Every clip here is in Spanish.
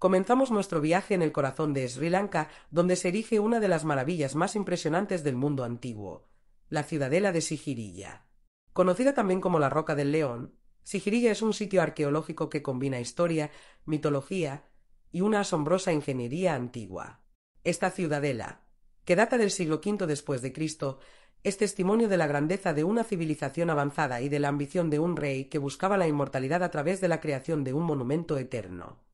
Comenzamos nuestro viaje en el corazón de Sri Lanka, donde se erige una de las maravillas más impresionantes del mundo antiguo, la ciudadela de Sigiriya. Conocida también como la Roca del León, Sigiriya es un sitio arqueológico que combina historia, mitología y una asombrosa ingeniería antigua. Esta ciudadela, que data del siglo V después de Cristo, es testimonio de la grandeza de una civilización avanzada y de la ambición de un rey que buscaba la inmortalidad a través de la creación de un monumento eterno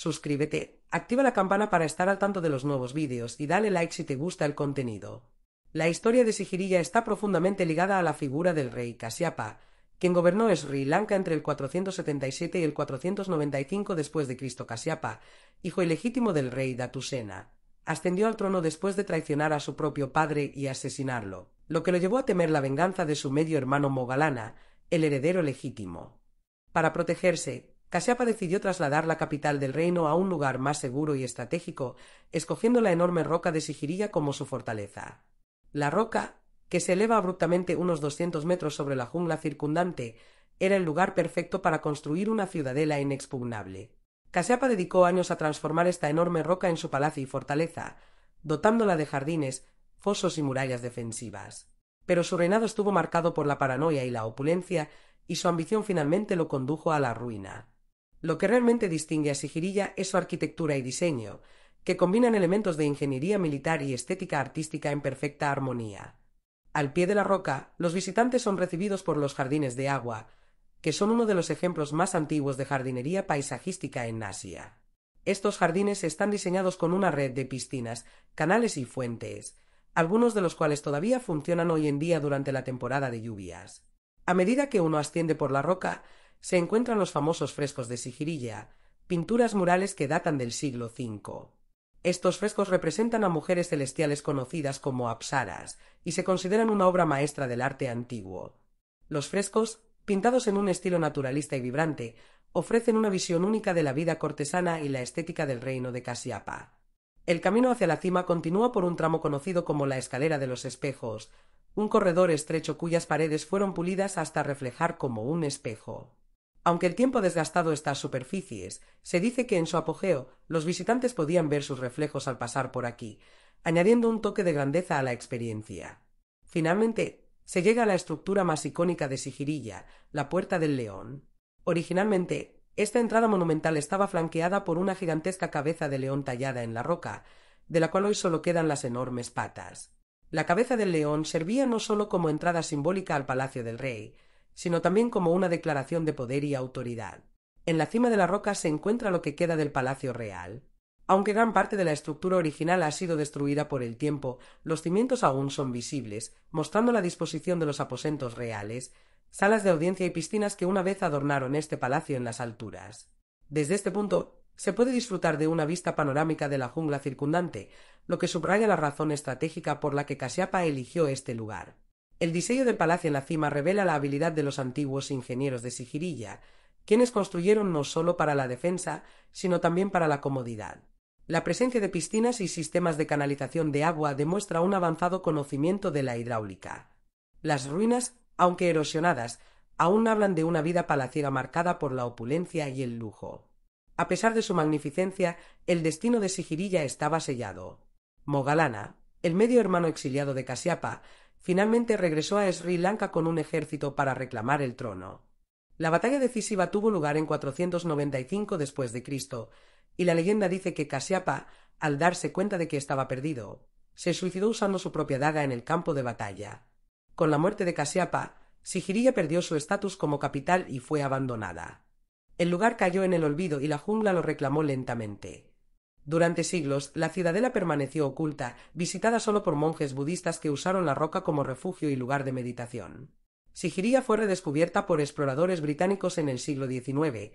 suscríbete, activa la campana para estar al tanto de los nuevos vídeos y dale like si te gusta el contenido. La historia de Sigiriya está profundamente ligada a la figura del rey Kasiapa, quien gobernó Sri Lanka entre el 477 y el 495 después de Cristo Kasyapa, hijo ilegítimo del rey Datusena. Ascendió al trono después de traicionar a su propio padre y asesinarlo, lo que lo llevó a temer la venganza de su medio hermano Mogalana, el heredero legítimo. Para protegerse, Casiapa decidió trasladar la capital del reino a un lugar más seguro y estratégico, escogiendo la enorme roca de Sigiriya como su fortaleza. La roca, que se eleva abruptamente unos doscientos metros sobre la jungla circundante, era el lugar perfecto para construir una ciudadela inexpugnable. Casiapa dedicó años a transformar esta enorme roca en su palacio y fortaleza, dotándola de jardines, fosos y murallas defensivas. Pero su reinado estuvo marcado por la paranoia y la opulencia, y su ambición finalmente lo condujo a la ruina. Lo que realmente distingue a Sigirilla es su arquitectura y diseño, que combinan elementos de ingeniería militar y estética artística en perfecta armonía. Al pie de la roca, los visitantes son recibidos por los jardines de agua, que son uno de los ejemplos más antiguos de jardinería paisajística en Asia. Estos jardines están diseñados con una red de piscinas, canales y fuentes, algunos de los cuales todavía funcionan hoy en día durante la temporada de lluvias. A medida que uno asciende por la roca, se encuentran los famosos frescos de Sigirilla, pinturas murales que datan del siglo V. Estos frescos representan a mujeres celestiales conocidas como apsaras y se consideran una obra maestra del arte antiguo. Los frescos, pintados en un estilo naturalista y vibrante, ofrecen una visión única de la vida cortesana y la estética del reino de Casiapa. El camino hacia la cima continúa por un tramo conocido como la escalera de los espejos, un corredor estrecho cuyas paredes fueron pulidas hasta reflejar como un espejo. Aunque el tiempo ha desgastado estas superficies, se dice que en su apogeo los visitantes podían ver sus reflejos al pasar por aquí, añadiendo un toque de grandeza a la experiencia. Finalmente, se llega a la estructura más icónica de Sigirilla, la Puerta del León. Originalmente, esta entrada monumental estaba flanqueada por una gigantesca cabeza de león tallada en la roca, de la cual hoy solo quedan las enormes patas. La cabeza del león servía no solo como entrada simbólica al palacio del rey, sino también como una declaración de poder y autoridad. En la cima de la roca se encuentra lo que queda del Palacio Real. Aunque gran parte de la estructura original ha sido destruida por el tiempo, los cimientos aún son visibles, mostrando la disposición de los aposentos reales, salas de audiencia y piscinas que una vez adornaron este palacio en las alturas. Desde este punto se puede disfrutar de una vista panorámica de la jungla circundante, lo que subraya la razón estratégica por la que Casiapa eligió este lugar. El diseño del palacio en la cima revela la habilidad de los antiguos ingenieros de Sigirilla, quienes construyeron no solo para la defensa, sino también para la comodidad. La presencia de piscinas y sistemas de canalización de agua demuestra un avanzado conocimiento de la hidráulica. Las ruinas, aunque erosionadas, aún hablan de una vida palaciega marcada por la opulencia y el lujo. A pesar de su magnificencia, el destino de Sigirilla estaba sellado. Mogalana, el medio hermano exiliado de Casiapa, finalmente regresó a Sri Lanka con un ejército para reclamar el trono. La batalla decisiva tuvo lugar en 495 después de Cristo, y la leyenda dice que Casiapa, al darse cuenta de que estaba perdido, se suicidó usando su propia daga en el campo de batalla. Con la muerte de Casiapa, Sigiriya perdió su estatus como capital y fue abandonada. El lugar cayó en el olvido y la jungla lo reclamó lentamente. Durante siglos, la ciudadela permaneció oculta, visitada solo por monjes budistas que usaron la roca como refugio y lugar de meditación. Sigiriya fue redescubierta por exploradores británicos en el siglo XIX,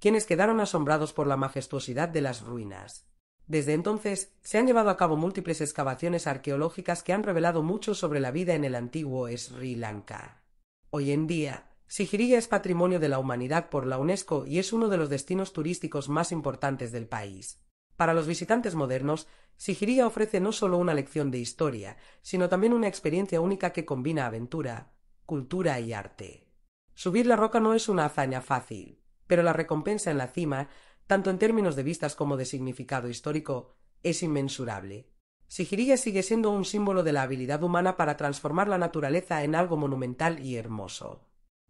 quienes quedaron asombrados por la majestuosidad de las ruinas. Desde entonces, se han llevado a cabo múltiples excavaciones arqueológicas que han revelado mucho sobre la vida en el antiguo Sri Lanka. Hoy en día, Sigiriya es patrimonio de la humanidad por la UNESCO y es uno de los destinos turísticos más importantes del país. Para los visitantes modernos, Sigiriya ofrece no solo una lección de historia, sino también una experiencia única que combina aventura, cultura y arte. Subir la roca no es una hazaña fácil, pero la recompensa en la cima, tanto en términos de vistas como de significado histórico, es inmensurable. Sigiriya sigue siendo un símbolo de la habilidad humana para transformar la naturaleza en algo monumental y hermoso.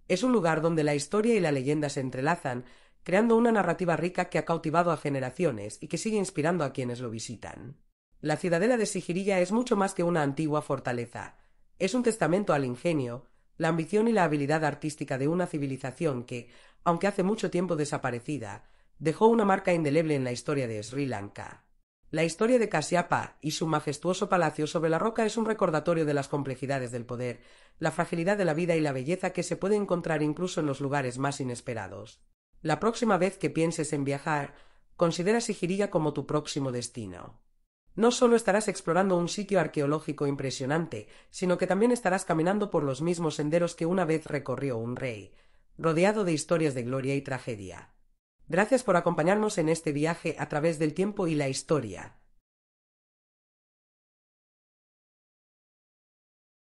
Es un lugar donde la historia y la leyenda se entrelazan, creando una narrativa rica que ha cautivado a generaciones y que sigue inspirando a quienes lo visitan. La ciudadela de Sigirilla es mucho más que una antigua fortaleza. Es un testamento al ingenio, la ambición y la habilidad artística de una civilización que, aunque hace mucho tiempo desaparecida, dejó una marca indeleble en la historia de Sri Lanka. La historia de Kasiapa y su majestuoso palacio sobre la roca es un recordatorio de las complejidades del poder, la fragilidad de la vida y la belleza que se puede encontrar incluso en los lugares más inesperados. La próxima vez que pienses en viajar, considera Sigiriya como tu próximo destino. No solo estarás explorando un sitio arqueológico impresionante, sino que también estarás caminando por los mismos senderos que una vez recorrió un rey, rodeado de historias de gloria y tragedia. Gracias por acompañarnos en este viaje a través del tiempo y la historia.